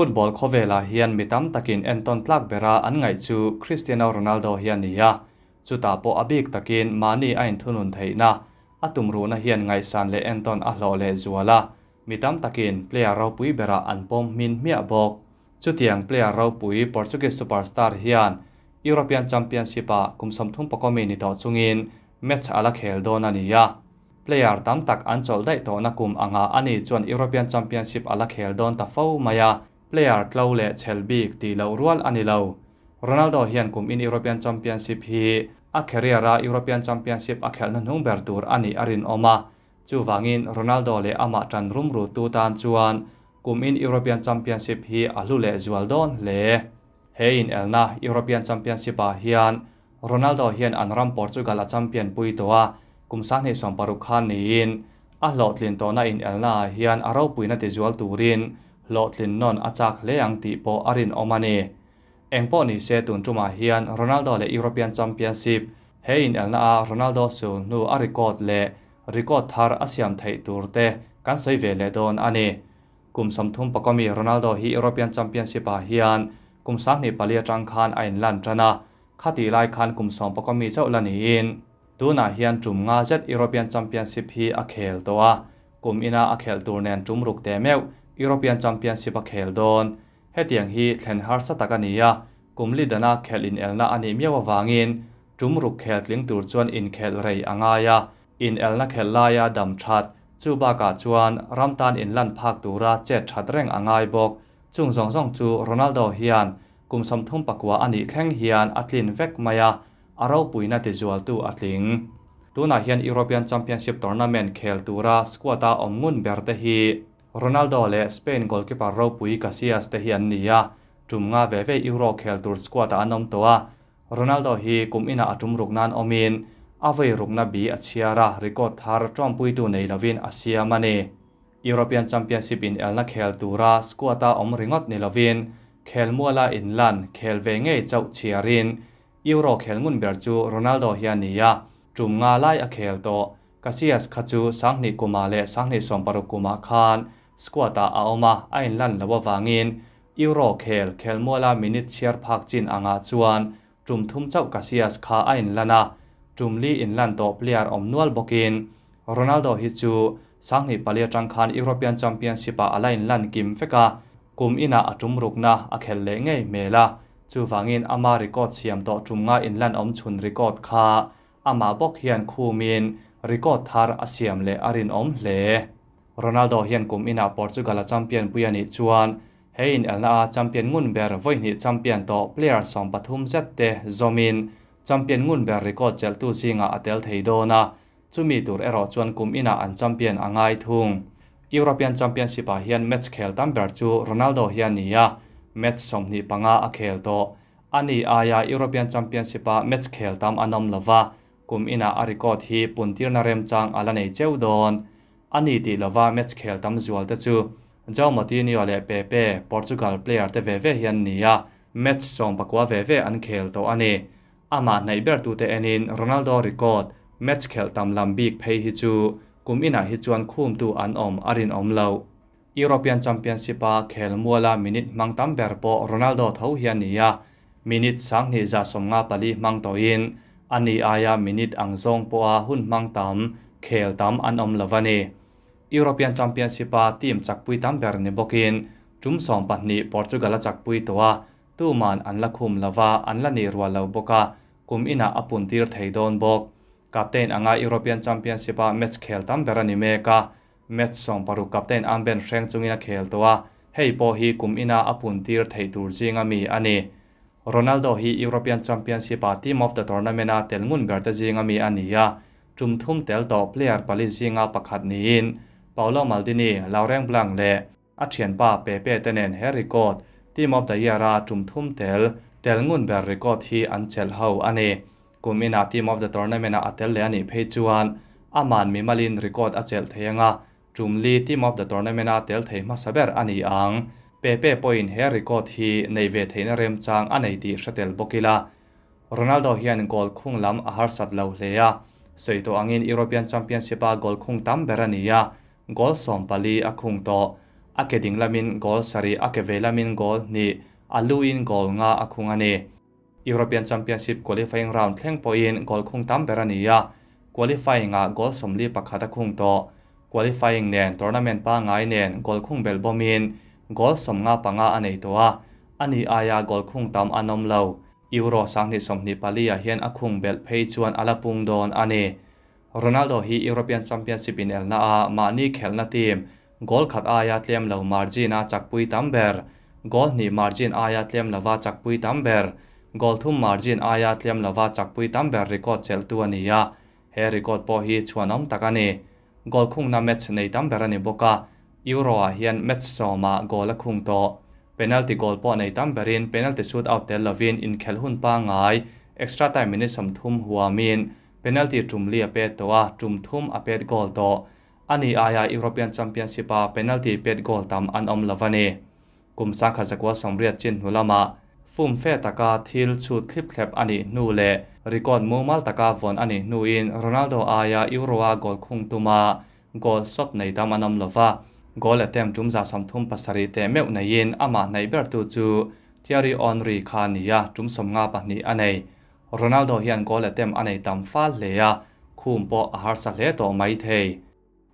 football kho vela hian mitam takin Anton tlak bera an ngai chu Cristiano Ronaldo hian ni a chu ta po abik takin mani a in thunun theina atum ru na hian ngai san le Anton a hlo le zuala mitam takin player ro pui bera an pom min mia bok chu tiang player ro pui Portuguese superstar hian European Championship a kumsam thum pakomi ni to chungin match ala khel don ania player tam tak an chol dai to na kum anga ani chuan European Championship ala khel don ta fo maya เลียร์เลวเละเชลบีกตีเลวรวลอันิเลวโรนัลโดเฮียนกุมอินยุโรปียนแชมเปี้ยนชิพีอัคเคเรียร่ายุโรปียนแชมเปี้ยนชิพอัคเคลนันฮุงเบอร์ดูร์อันิอารินโอมาจูวังอินโรนัลโดเละอามาจันรุมรูตูตันจวนกุมอินยุโรปียนแชมเปี้ยนชิพีอัลูเละจูอัลดอนเลเฮียนเอลนายุโรปียนแชมเปี้ยนชิพอาเฮียนโรนัลโดเฮียนอันรัมปอร์ตุกัลแชมเปี้ยนปุยตัวกุมสานิสอมปารุคานีนอัลลอตลินโตนาอินเอลนาเฮียนอาราวปุยนาติจูอัลตูรินโลดลินนนอาจากเลียงตีโปอารินออมานีเองปอนี่เซตุนจุมาเฮียนโรนัลโดและยุโรเปียนแชมเปี้ยนชิพเฮอินเอลนาอาโรนัลโดสูนูอาริโกดเละริโกดทาร์อาเซียมไทยตูร์เตกันสวยเวเลดอนอันนี้กลุ่มสมทุมประกอบมีโรนัลโดฮียุโรเปียนแชมเปี้ยนชิพเฮียนกลุ่มสังนิปาลียจังคานไอน์ลันจนาคาติไลคานกลุ่มสองประกอบมีเจ้าลันีนดูวนาเฮียนจุมงาเจ็ดยุโรเปียนแชมเปี้ยนชิพฮีอาเคลตัวกลุ่มอินาอาเคลตูร์เนนจุมรุกเตเมวยุโรปียนแชมเปี้ยนชิพักเฮลดอนเฮตียงฮีเทนฮาร์สตากานียากุมลีดนาเคลินเอลนาอันิมีวาวางินจุมรุกเคลลิงตูร์จวนอินเคลเรย์อังายาอินเอลนาเคลลายาดัมชัดจูบากาจวนรัมตันอินลันพักตูราเจ็ดชัดเร่งอังไยบอกจุงซองซองจูโรนัลโดเฮียนกุมสมทุมปักวาอันิแข่งเฮียนอัตลินเวกมายาอาร์ปุยนาติจวลตูอัตลิงตัวนักเฮียนยุโรปียนแชมเปี้ยนชิพทัวร์นาเมนต์เคลตูราสกัวตาอมุนเบอร์เตฮีรนัลโดเลสเปนกอลกิปาร์โรปุยกาซิอาสเตฮิอันนียจุมงาเวเวอิโรเคลตูรสควอตาอันนอมตัวรนัลโดฮีกุมอินาอุมรุกนันอมินอาไวรุกนับบีอัชยาระรีกอดทาร์ทรอมปุยตูในลาวินอาเซียมันเนยุโรปียนแชมเปียนชิพอินเอลนาเคลตูราสควอตาอมริงอตในลาวินเคลมัวลาอินลันเคลเวเง่เจ้าเชียรินยูโรเคลงุนเบีร์จูโรนัลโดฮิอันนียจุมงาไลอาเคลโตกาซิอาสคาจูสังนิคุมาเลสังนิสอมปารุกุมาคานสกัวตาอาอมาไอ้ลันลาววางเงินยูโรเคลเคลมัวลามินิเชียร์พักจินอ่างจวนจุมทุ่มเจ้ากาเซียสคาไอ้ลันนะจุมลีอินลันโตเปลียร์อมนวลบกินโรนัลโดฮิจูสังหิปเลียจังคานยุโรเปียนแชมเปี้ยนชิปาอะไรลันกิมเฟกากุมอินาจุมรุกนาอเคลเลงไงเมล่าจูฟางงินอามาริกอดเชียมต่อจุมงาอินลันอมชุนริกอดคาอามาบกเฮียนคูมินริกอดทาร์อาเซียมเลอารินอมเลรนัลโดฮียนกุมอินาปอร์ตุกัลจัมเปียนปุยานิชวนเฮนเอลนาจัมเปียนงุนเบอร์วอยนิจัมเปียนต่อเพลียร์สองปฐุมเซตเตจอมินจัมเปียนงุนเบอร์ริโกเจลตูซิงาอัตเลลเทโดนาจูมีตูเอร์โรชวนกุมอินาอันจัมเปียนอังไงทุงยุโรปียนจัมเปียนสิบาฮียนแมตช์เคิลตัมเบอร์จูโรนัลโดฮียนนิยาเมช์สงนี้ปังอาเคลโตอันนี้อายายุโรปียนจัมเปียนสิบาแมตช์เคิลตัมอันนอมเลวากุมอินาอาริโกที่ปุ่นทีรนาเรมจังอัลเนเจวดอนอันนี้ติลาวาเมชเขคลตัมจวลตะจูเจ้ามาที่นี่เลเปเปโปรตุกัลเพลียร์เตเวเวียอันเนียเมชซอมปะกัวเวเวอันเขคลโตัวอันเออามาในเบรตูเตเอนินโรนัลโดรีคอร์ดเมชเขคลตัมลัมบิกเพย์ฮิจูกุมอินาฮิจวนคุมตัวอันอมอารินอมเลวยุโรปยันแชมเปี้ยนชิพาเคลมัวละมินิทมังตั้มเบร์โปโรนัลโดทาวฮียันเนียมินิทสังเฮจาสมงาปาลีมังตัวอินอันนี้อายามินิทอังซงปัวหุ่นมังตัมเคลตัมอันอมเลวานียูโรเปียนแชมเปี้ยนชิพาทีมจากปุยตัมเบอร์นิบกินจุ่มสองปัตนิโปรตุเกลจากปุยตัวตู้มันอันลกคุมลาวาอันละนิรัวลาบกากุมอินาอปุนตีร์เทยโดนบกกัปเตนอ่างยูโรเปียนแชมเปี้ยนชิพาเมตชเคลตัมเบอร์นิเมกาเมชสองปารุกัปเตนอันเบนแฟรงจุงอินาเคลตัวเฮย์ปอฮีคุมอินาอปุนตีร์เทย์ตูร์จิงอามีอันนี้โรนัลโดฮียูโรเปียนแชมเปี้ยนชิพาทีมออฟเดอะทัวร์นาเมนต์เตลงุนเบอร์เตจิงามีอันนี้จุ่มทุ่มเตลโตเพลียร์ปาลิซิงาปักขัดนีนปาโลมาลดินีลาเรงบลังและอัเชียนป้าเปเปเตเนนเฮริโกดทีมอฟเดยาราจุมทุ่มเตลเตลงุนเบริโกดที่อันเชลเฮาอันเนกุมินาทีมอฟเดทอร์นาเมนต์อัตเตลเลนิเพจวนอามานมิมาลินริโกดอัจเชลเทียงะจุมลีทีมอฟเดทอร์นาเมนต์อัเตลเทมาสเบรอันนีอังเปเปปอยน์เฮริโกดที่ในเวทีนเรมจางอันในดีสเตลบกิลาโรนัลโดเฮียนกอลคุงลัำอาหารสัตว์เลวเลียสวยตัวอังอินยุโรปียนแชมเปี้ยนชิปากอลคุงตั้มเบรนียากอลสอมปาลีอักคงโตอาเกดิงลามินกอลสรีอักเกเวลามินกอลนี่อัลลูอินกอลงาอักคงอันนี้ยูโรเปียนแชมเปี้ยนชิพคุลิฟายิงราวน์แข่งปอยน์กอลคงตั้มเบรนียาคุลิฟายิงกอลสอมลีปักขัดอักคงโตคุลิฟายิงเนนทัวร์นาเมนต์ป้าไงเนนกอลคงเบลบอมินกอลสอมงาปังงาอันนี้ตัว อันนี้อายากอลคงตั้มอันนอมเลวยูโรสังนิสมนิปาลีอาเฮียนอักคงเบลเพย์ชวนอัลปุงโดนอันนี้รนัลโดฮีอีโรปียนแชมเปียนชิพินเอลนาอามานีเคลนาทีมกอลขัดอายาเตียมเลวมาร์จินาจากปุยตัมเบอร์กอลนี่มาร์จินอายาเตียมเหล่าจากปุยตัมเบอร์กอลทุ่มมาร์จินอายาเตียมเหล่าจากปุยตัมเบอร์รีคอร์ดเซลตัวนี้ยาเฮรีคอร์ดพอฮีชวนน้องตะกันนี่กอลคุ้งนัมเมชในตัมเบอร์นี่บอกวยูโรอเฮียนแมตช์สอมากอลคุ้งโตเพนัลตี้กอลพอในตัมเบอร์นี่เพนัลตีสุดเอาเตลลาวินอินเคลหุ่นป้างไงเอ็กซ์ตร้าไทม์มินิสัมทุ่มหัวมีน penalty tum lia pe to a tum thum a pet goal to ani aya european championship a penalty pet goal tam an om lavane kum sa kha zakwa samriat chin hulama fum fe taka thil chu clip clap ani nu le record mu mal taka von ani nu in ronaldo aya euro a goal khung tuma goal shot nei tam an om lova goal attempt tum za sam thum pasari te meu nei in ama nei ber tu chu thiari onri khania tum somnga pa ni anei รนัลโดยังก็เลเต็มอันในตำฟ้าเลียคุมปออาหารสเลตไม่เท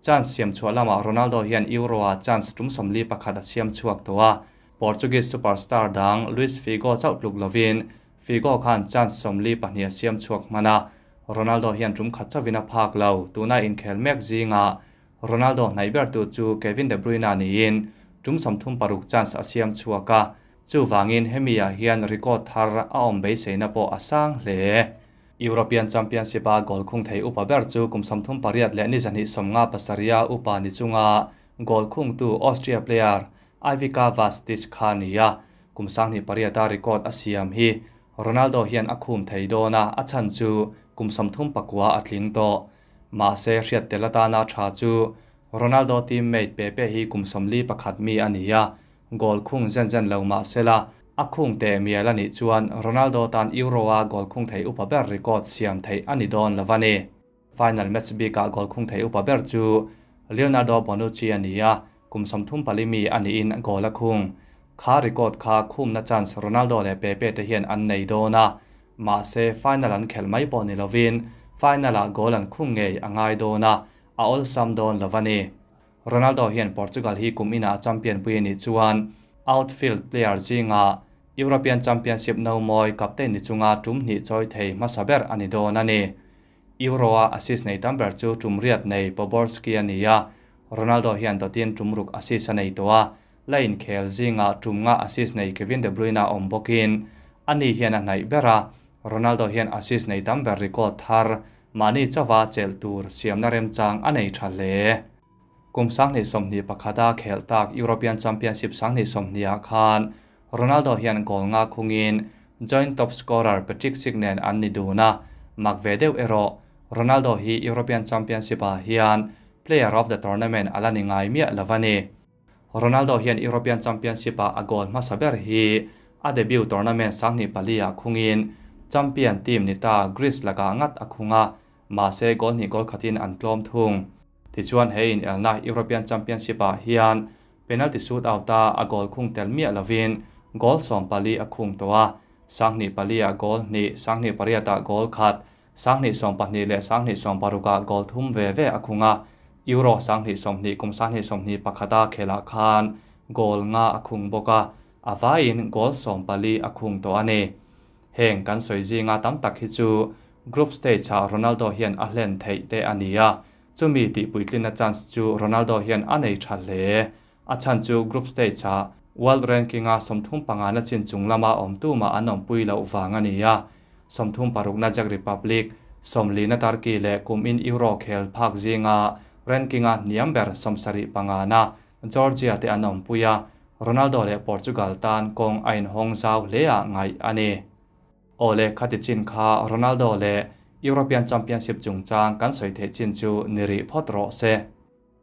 จันเสียมชัวลามาโรนัลโดยังอิวโรอาจันสตุมสมลีประคดเสียมชัวตัวโปรตุเกสซูเปอร์สตาร์ดังลุยส์ฟิโกเจ้าลูกลาวินฟิโกขันจันสมลีปะเนียเสียมชัวมานะรนัลโดยังจุ่มขัดเจ้าวินาพากเลาตัวนายอินเคลเม็กซิงาโรนัลโดในเบอร์ตูจูเควินเดบรูนานีอินจุ่มสมทุมปรุกจันสเสียมชัวกาจู่ฟังอินเฮมิอาเฮียนริคอร์ดทาร์อาอมเบย์เซนโปอาสังเล่ยุโรเปียนแชมเปียนชิปากอลคงไทยอุปบัติจู่กุมสัมทุนปาริยัตและนิสันิสมงาปัสริยาอุปานิจุงากอลคงตูออสเตรียเพลียร์ไอวิกาวาสติสคานิยากุมสังนิปารีสัตาริคอรดอาเซียมฮีโรนัลโดเฮียนอาคุมไทยโดนาอาชันจู่กุมสัมทุนปักวาอัตลิงโตมาเซเรียเตลตานาชาจูโรนัลโดทีมเมดเปเปฮีกุมสมลีประคัดมีอันีย gol khung zen zen lo ma sela a khung te mia la ni chuan ronaldo tan euroa gol khung thei upa ber record siam thei ani don lavani final match bi ka gol khung thei upa ber chu leonardo bonucci ania kum samthum palimi ani in gol a khung kha record kha khum na chance ronaldo le pe pe te hian an nei dona ma se final an khel mai bo ni lovin final a gol an khung ngei angai dona a ol sam don lavani Ronaldo hian Portugal hi kumina champion pui ni chuan outfield player zinga European Championship no moi captain ni chunga tum ni choi thei masaber ani don ani Euro a assist nei tamber chu tum riat nei Poborski ania Ronaldo hian to tin tumruk assist nei towa lain khel zinga tumnga assist nei Kevin De Bruyne om bokin ani hian a nai bera Ronaldo hian assist nei tamber record thar mani chawa chel tur siamna rem chang anei thale กุมสังเนสมนีปะคดาเขลตักยูโรเปียนแชมเปียนชิพสังเนสมนีอาคารโรนัลโดเฮียนกอลงาคุงินจอยน์ท็อปสกอร์เอร์ปทิกซิกเนนอันนิดูนามักเวเดวเอโรโรนัลโดฮียยูโรเปียนแชมเปียนชิพอาเฮียนเพลเยอร์ออฟเดอะทัวร์นาเมนต์อลันิงไอเมียลาวานีโรนัลโดเฮียนยูโรเปียนแชมเปียนชิพอาอโกลมาซาเบอร์ฮีอาเดบิวทัวร์นาเมนต์สังเนปาลียาคุงินแชมเปียนทีมนิตากรีซลากางัดอคุงามาเซ่กอลนี่กอลขัตินอันกลอมทุง ti chuan hein elna European Championship a hian penalty shoot out a a goal khung tel mi lovin goal som pali a khung towa sangni pali a goal ni sangni pariata goal khat sangni som pani le sangni som paruka goal thum ve ve a khunga euro sangni som ni kum sangni som ni pakhata khela khan goal nga a khung boka avain goal som pali a khung to ane heng kan soizi nga tam tak hi chu group stage a ronaldo hian a hlen thei te ania chu mi ti puitlin a chance chu Ronaldo hian anei tha le a chan chu group stage cha world ranking a somthum pangana chin chung lama om tu ma anom pui lo wang ania somthum parukna jak republic somlina tarki le kumin euro khel phak zinga ranking a niam ber somsari pangana Georgia te anom puya Ronaldo le Portugal tan kong ain hong zau le a ngai ane ole khati chin kha Ronaldo le ยุโรเปียนแชมเปียนชิพจุงจางกันสวยเทจินจูนิริพอตโรเซ